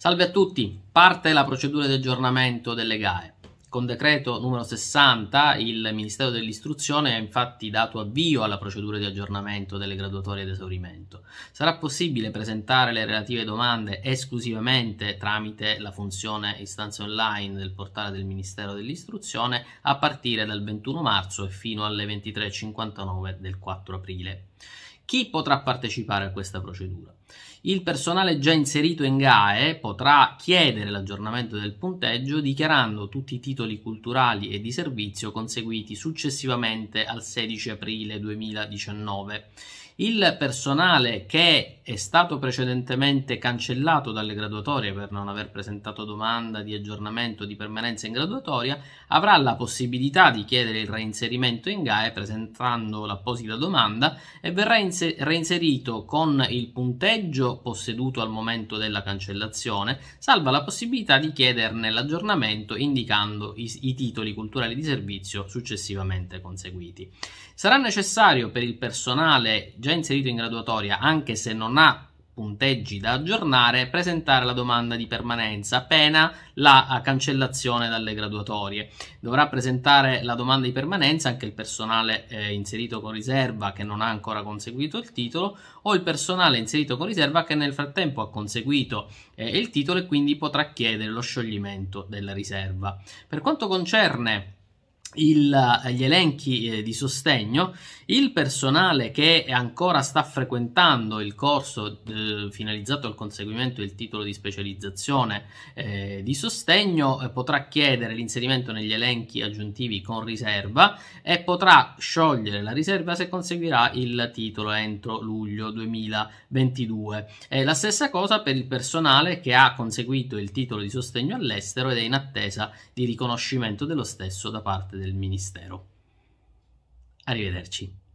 Salve a tutti, parte la procedura di aggiornamento delle GAE. Con decreto numero 60 il Ministero dell'Istruzione ha infatti dato avvio alla procedura di aggiornamento delle graduatorie ad esaurimento. Sarà possibile presentare le relative domande esclusivamente tramite la funzione istanze online del portale del Ministero dell'Istruzione a partire dal 21 marzo e fino alle 23.59 del 4 aprile. Chi potrà partecipare a questa procedura? Il personale già inserito in GAE potrà chiedere l'aggiornamento del punteggio dichiarando tutti i titoli culturali e di servizio conseguiti successivamente al 16 aprile 2019. Il personale che è stato precedentemente cancellato dalle graduatorie per non aver presentato domanda di aggiornamento di permanenza in graduatoria avrà la possibilità di chiedere il reinserimento in GAE presentando l'apposita domanda e verrà reinserito con il punteggio noleggio posseduto al momento della cancellazione, salva la possibilità di chiederne l'aggiornamento indicando i, i titoli culturali di servizio successivamente conseguiti. Sarà necessario per il personale già inserito in graduatoria, anche se non ha punteggi da aggiornare, presentare la domanda di permanenza, pena la cancellazione dalle graduatorie. Dovrà presentare la domanda di permanenza anche il personale eh, inserito con riserva che non ha ancora conseguito il titolo o il personale inserito con riserva che nel frattempo ha conseguito eh, il titolo e quindi potrà chiedere lo scioglimento della riserva. Per quanto concerne il, eh, gli elenchi eh, di sostegno, il personale che ancora sta frequentando il corso eh, finalizzato al conseguimento del titolo di specializzazione eh, di sostegno eh, potrà chiedere l'inserimento negli elenchi aggiuntivi con riserva e potrà sciogliere la riserva se conseguirà il titolo entro luglio 2022. E la stessa cosa per il personale che ha conseguito il titolo di sostegno all'estero ed è in attesa di riconoscimento dello stesso da parte del Ministero. Arrivederci.